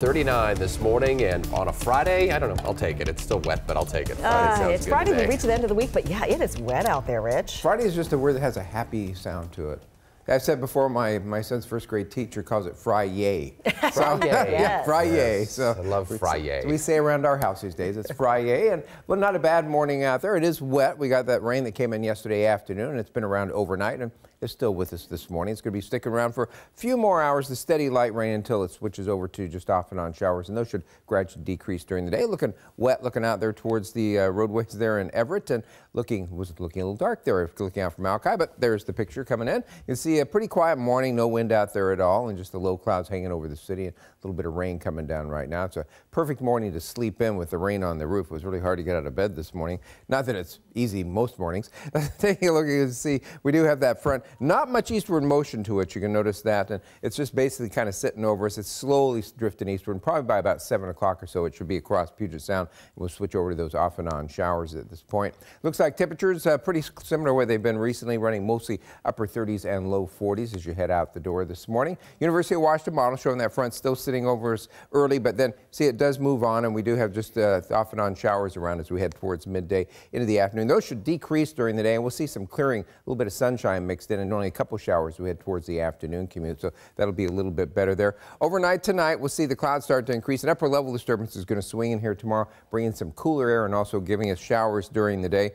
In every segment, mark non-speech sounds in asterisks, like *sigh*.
39 this morning and on a Friday, I don't know, I'll take it. It's still wet, but I'll take it. Friday uh, it's Friday, today. we reach the end of the week, but yeah, it is wet out there, Rich. Friday is just a word that has a happy sound to it. I've said before, my, my son's first grade teacher calls it Friday. *laughs* Friday. yeah, *laughs* Friday. Yes. So I love Friday. We, we say around our house these days, it's Friday. *laughs* And well, not a bad morning out there. It is wet. We got that rain that came in yesterday afternoon, and it's been around overnight. And is still with us this morning. It's going to be sticking around for a few more hours, the steady light rain until it switches over to just off and on showers, and those should gradually decrease during the day. Looking wet, looking out there towards the uh, roadways there in Everett, and looking was looking a little dark there, looking out from Malachi, but there's the picture coming in. You see a pretty quiet morning, no wind out there at all, and just the low clouds hanging over the city and a little bit of rain coming down right now. It's a perfect morning to sleep in with the rain on the roof. It was really hard to get out of bed this morning. Not that it's easy most mornings. *laughs* Taking a look, you can see we do have that front. Not much eastward motion to it. You can notice that, and it's just basically kind of sitting over us. It's slowly drifting eastward, and probably by about 7 o'clock or so it should be across Puget Sound. We'll switch over to those off and on showers at this point. Looks like temperatures uh, pretty similar where they've been recently, running mostly upper 30s and low 40s as you head out the door this morning. University of Washington model showing that front still sitting over us early, but then see it does move on and we do have just uh, off and on showers around as we head towards midday into the afternoon. Those should decrease during the day and we'll see some clearing, a little bit of sunshine mixed in and only a couple showers we head towards the afternoon commute. So that'll be a little bit better there. Overnight tonight, we'll see the clouds start to increase. An upper level disturbance is going to swing in here tomorrow, bringing some cooler air and also giving us showers during the day.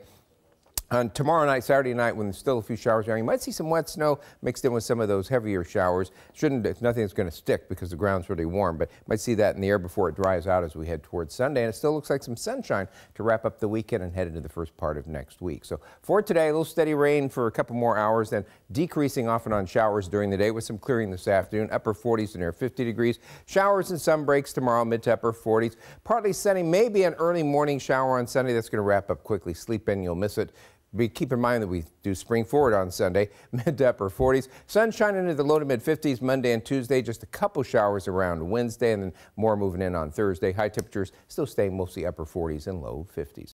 On uh, tomorrow night, Saturday night, when there's still a few showers around, you might see some wet snow mixed in with some of those heavier showers. Shouldn't, it's nothing that's going to stick because the ground's really warm, but might see that in the air before it dries out as we head towards Sunday. And it still looks like some sunshine to wrap up the weekend and head into the first part of next week. So for today, a little steady rain for a couple more hours, then decreasing off and on showers during the day with some clearing this afternoon, upper 40s and near 50 degrees. Showers and sun breaks tomorrow, mid to upper 40s. Partly sunny, maybe an early morning shower on Sunday. That's going to wrap up quickly. Sleep in, you'll miss it. Be, keep in mind that we do spring forward on Sunday, *laughs* mid to upper 40s. Sunshine into the low to mid 50s Monday and Tuesday. Just a couple showers around Wednesday and then more moving in on Thursday. High temperatures still staying mostly upper 40s and low 50s.